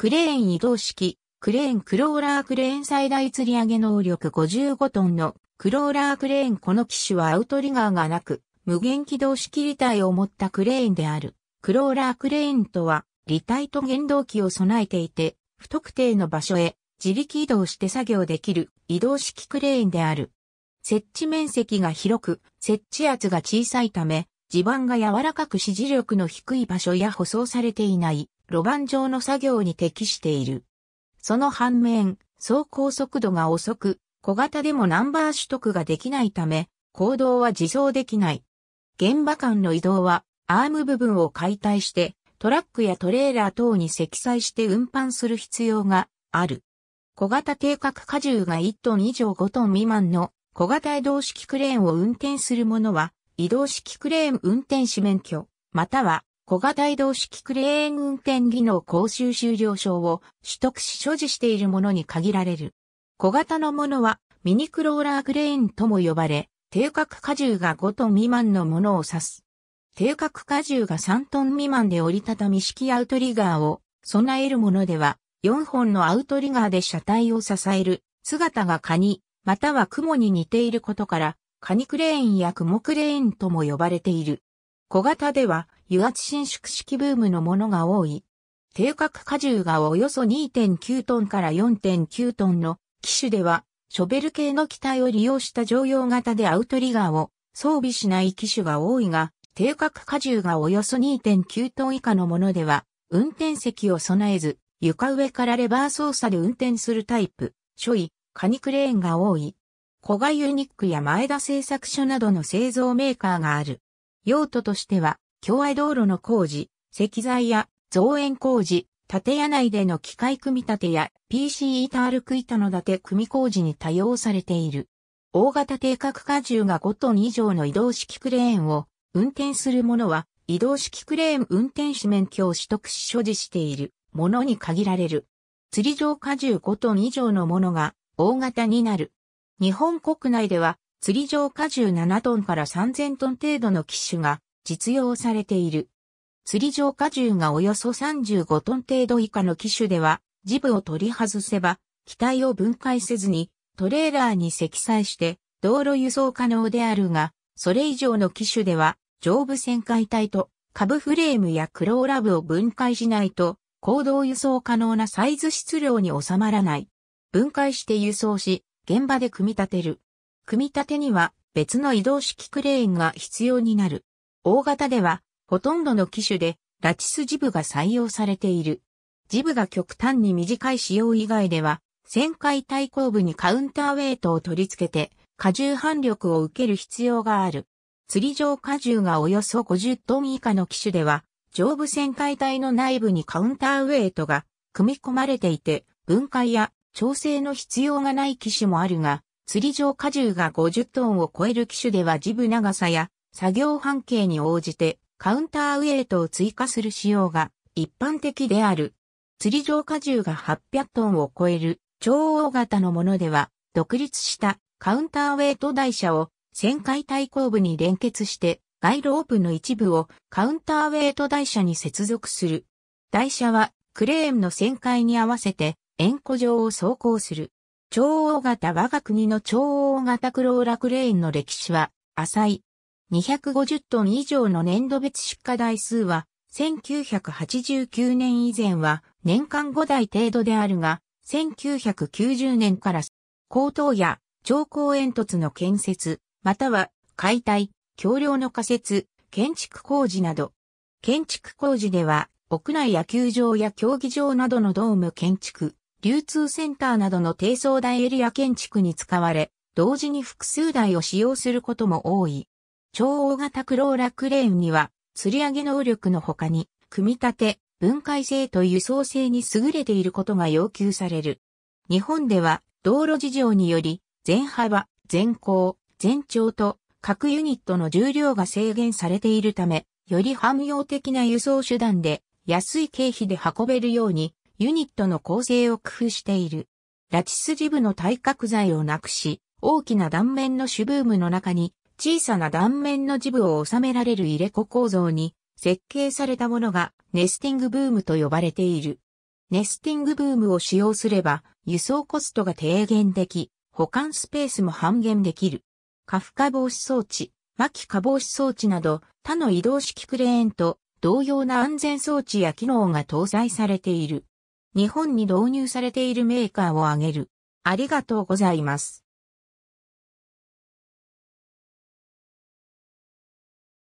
クレーン移動式、クレーンクローラークレーン最大吊り上げ能力55トンのクローラークレーンこの機種はアウトリガーがなく、無限起動式履体を持ったクレーンである。クローラークレーンとは、履体と原動機を備えていて、不特定の場所へ自力移動して作業できる移動式クレーンである。設置面積が広く、設置圧が小さいため、地盤が柔らかく支持力の低い場所や舗装されていない路盤上の作業に適している。その反面、走行速度が遅く、小型でもナンバー取得ができないため、行動は自走できない。現場間の移動は、アーム部分を解体して、トラックやトレーラー等に積載して運搬する必要がある。小型定格荷重が1トン以上5トン未満の小型移動式クレーンを運転する者は、移動式クレーン運転士免許、または小型移動式クレーン運転技能講習修了証を取得し所持しているものに限られる。小型のものはミニクローラークレーンとも呼ばれ、定格荷重が5トン未満のものを指す。定格荷重が3トン未満で折りたたみ式アウトリガーを備えるものでは、4本のアウトリガーで車体を支える姿がカニ、または雲に似ていることから、カニクレーンや雲クレーンとも呼ばれている。小型では、油圧伸縮式ブームのものが多い。定格荷重がおよそ2.9トンから4.9トンの機種では、ショベル系の機体を利用した常用型でアウトリガーを装備しない機種が多いが、定格荷重がおよそ2.9トン以下のものでは、運転席を備えず、床上からレバー操作で運転するタイプ、処位、カニクレーンが多い。小賀ユニックや前田製作所などの製造メーカーがある。用途としては、共愛道路の工事、石材や造園工事、建屋内での機械組み立てや PC タルクイ板の建て組工事に多用されている。大型定格荷重が5トン以上の移動式クレーンを運転するものは移動式クレーン運転士免許を取得し所持しているものに限られる。釣り場荷重5トン以上のものが大型になる。日本国内では釣り場荷重7トンから3000トン程度の機種が実用されている。釣り場荷重がおよそ35トン程度以下の機種では、ジブを取り外せば、機体を分解せずに、トレーラーに積載して、道路輸送可能であるが、それ以上の機種では、上部旋回体と、下部フレームやクローラ部を分解しないと、行動輸送可能なサイズ質量に収まらない。分解して輸送し、現場で組み立てる。組み立てには別の移動式クレーンが必要になる。大型では、ほとんどの機種で、ラチスジブが採用されている。ジブが極端に短い仕様以外では、旋回対抗部にカウンターウェイトを取り付けて、荷重反力を受ける必要がある。釣り場荷重がおよそ50トン以下の機種では、上部旋回体の内部にカウンターウェイトが組み込まれていて、分解や調整の必要がない機種もあるが、釣り場荷重が50トンを超える機種ではジブ長さや作業半径に応じてカウンターウェイトを追加する仕様が一般的である。釣り場荷重が800トンを超える超大型のものでは独立したカウンターウェイト台車を旋回対抗部に連結して街ロープの一部をカウンターウェイト台車に接続する。台車はクレーンの旋回に合わせて円弧状を走行する。超大型我が国の超大型クローラクレーンの歴史は浅い。250トン以上の年度別出荷台数は、1989年以前は年間5台程度であるが、1990年から高等や超高煙突の建設、または解体、橋梁の仮設、建築工事など、建築工事では屋内野球場や競技場などのドーム建築、流通センターなどの低層台エリア建築に使われ、同時に複数台を使用することも多い。超大型クローラクレーンには、吊り上げ能力の他に、組み立て、分解性と輸送性に優れていることが要求される。日本では、道路事情により、全幅、全高、全長と、各ユニットの重量が制限されているため、より汎用的な輸送手段で、安い経費で運べるように、ユニットの構成を工夫している。ラチスリブの対角材をなくし、大きな断面の主ブームの中に小さな断面のジブを収められる入れ子構造に設計されたものがネスティングブームと呼ばれている。ネスティングブームを使用すれば輸送コストが低減でき、保管スペースも半減できる。過負荷防止装置、巻化防止装置など他の移動式クレーンと同様な安全装置や機能が搭載されている。日本に導入されているメーカーを挙げる。ありがとうございます。